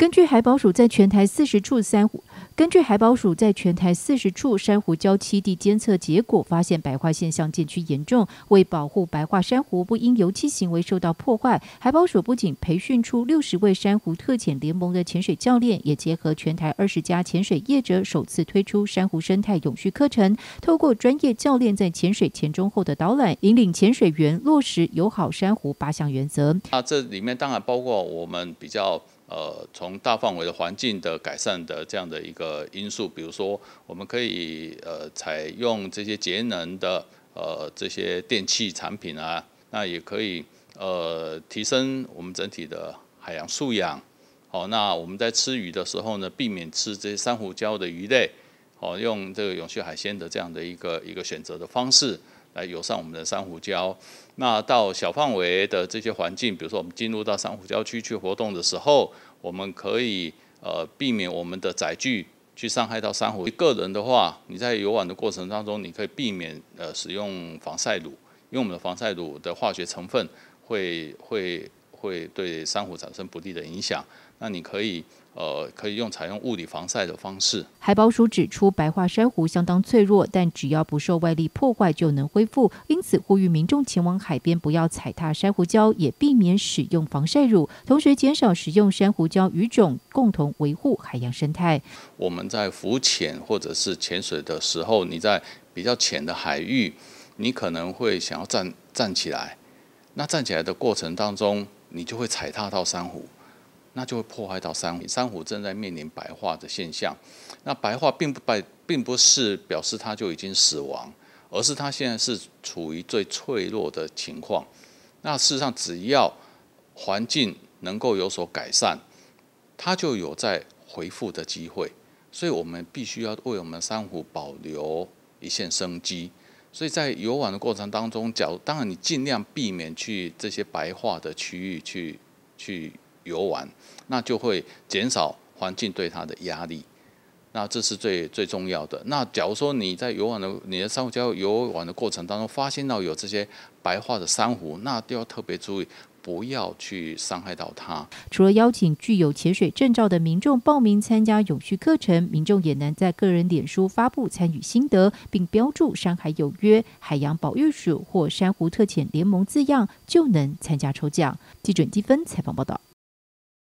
根据海保署在全台四十处珊瑚，根据海保署在全台四十处珊瑚礁栖地监测结果，发现白化现象渐趋严重。为保护白化珊瑚，不因油漆行为受到破坏，海保署不仅培训出六十位珊瑚特遣联盟的潜水教练，也结合全台二十家潜水业者，首次推出珊瑚生态永续课程。透过专业教练在潜水前、中、后的导览，引领潜水员落实友好珊瑚八项原则。那这里面当然包括我们比较。呃，从大范围的环境的改善的这样的一个因素，比如说，我们可以呃采用这些节能的呃这些电器产品啊，那也可以呃提升我们整体的海洋素养。好，那我们在吃鱼的时候呢，避免吃这些珊瑚礁的鱼类，好，用这个永续海鲜的这样的一个一个选择的方式。来游上我们的珊瑚礁。那到小范围的这些环境，比如说我们进入到珊瑚礁区去活动的时候，我们可以呃避免我们的载具去伤害到珊瑚。个人的话，你在游玩的过程当中，你可以避免呃使用防晒乳，因为我们的防晒乳的化学成分会会会对珊瑚产生不利的影响。那你可以。呃，可以用采用物理防晒的方式。海保署指出，白化珊瑚相当脆弱，但只要不受外力破坏，就能恢复。因此，呼吁民众前往海边不要踩踏珊瑚礁，也避免使用防晒乳，同时减少使用珊瑚礁鱼种，共同维护海洋生态。我们在浮潜或者是潜水的时候，你在比较浅的海域，你可能会想要站站起来，那站起来的过程当中，你就会踩踏到珊瑚。那就会破坏到珊瑚，珊瑚正在面临白化的现象。那白化并不白，并不是表示它就已经死亡，而是它现在是处于最脆弱的情况。那事实上，只要环境能够有所改善，它就有在回复的机会。所以我们必须要为我们珊瑚保留一线生机。所以在游玩的过程当中，假如当然你尽量避免去这些白化的区域去去。游玩，那就会减少环境对它的压力，那这是最最重要的。那假如说你在游玩的你的珊瑚礁游玩的过程当中，发现到有这些白化的珊瑚，那都要特别注意，不要去伤害到它。除了邀请具有潜水证照的民众报名参加泳续课程，民众也能在个人脸书发布参与心得，并标注“山海有约”、“海洋保育署”或“珊瑚特遣联盟”字样，就能参加抽奖。基准积分采访报道。